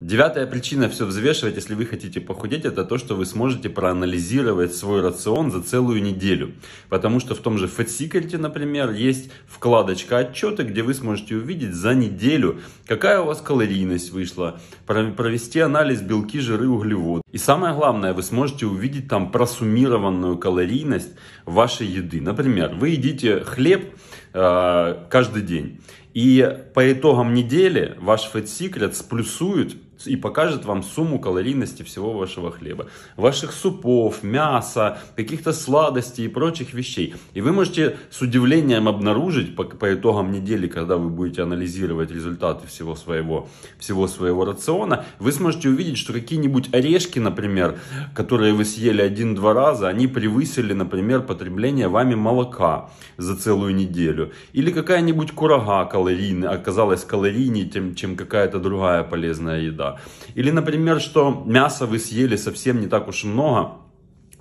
Девятая причина все взвешивать, если вы хотите похудеть, это то, что вы сможете проанализировать свой рацион за целую неделю. Потому что в том же Fat например, есть вкладочка отчеты, где вы сможете увидеть за неделю, какая у вас калорийность вышла, провести анализ белки, жиры, углевод. И самое главное, вы сможете увидеть там просуммированную калорийность вашей еды. Например, вы едите хлеб э, каждый день. И по итогам недели ваш Fat сплюсует и покажет вам сумму калорийности всего вашего хлеба, ваших супов, мяса, каких-то сладостей и прочих вещей. И вы можете с удивлением обнаружить по, по итогам недели, когда вы будете анализировать результаты всего своего, всего своего рациона, вы сможете увидеть, что какие-нибудь орешки, например, которые вы съели один-два раза, они превысили, например, потребление вами молока за целую неделю. Или какая-нибудь курага калорийная оказалась калорийнее, чем, чем какая-то другая полезная еда. Или, например, что мясо вы съели совсем не так уж и много,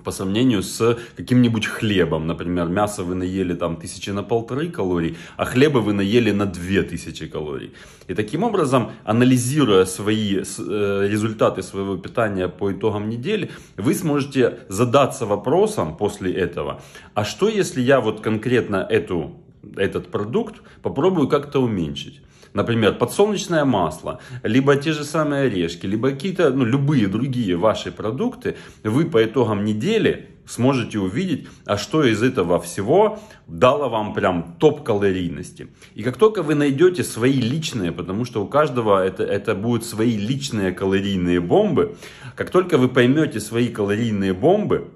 по сравнению с каким-нибудь хлебом. Например, мясо вы наели там тысячи на полторы калорий, а хлеба вы наели на две тысячи калорий. И таким образом, анализируя свои э, результаты своего питания по итогам недели, вы сможете задаться вопросом после этого, а что если я вот конкретно эту, этот продукт попробую как-то уменьшить? Например, подсолнечное масло, либо те же самые орешки, либо какие-то, ну, любые другие ваши продукты, вы по итогам недели сможете увидеть, а что из этого всего дало вам прям топ калорийности. И как только вы найдете свои личные, потому что у каждого это, это будут свои личные калорийные бомбы, как только вы поймете свои калорийные бомбы,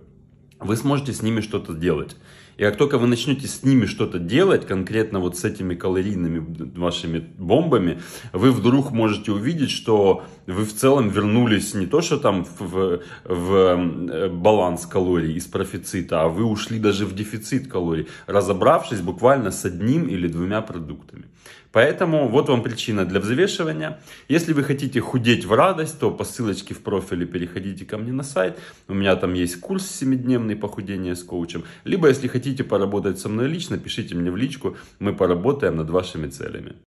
вы сможете с ними что-то делать. И как только вы начнете с ними что-то делать, конкретно вот с этими калорийными вашими бомбами, вы вдруг можете увидеть, что вы в целом вернулись не то, что там в, в, в э, баланс калорий из профицита, а вы ушли даже в дефицит калорий, разобравшись буквально с одним или двумя продуктами. Поэтому вот вам причина для взвешивания. Если вы хотите худеть в радость, то по ссылочке в профиле переходите ко мне на сайт. У меня там есть курс 7-дневный онлайн и похудение с коучем. Либо, если хотите поработать со мной лично, пишите мне в личку, мы поработаем над вашими целями.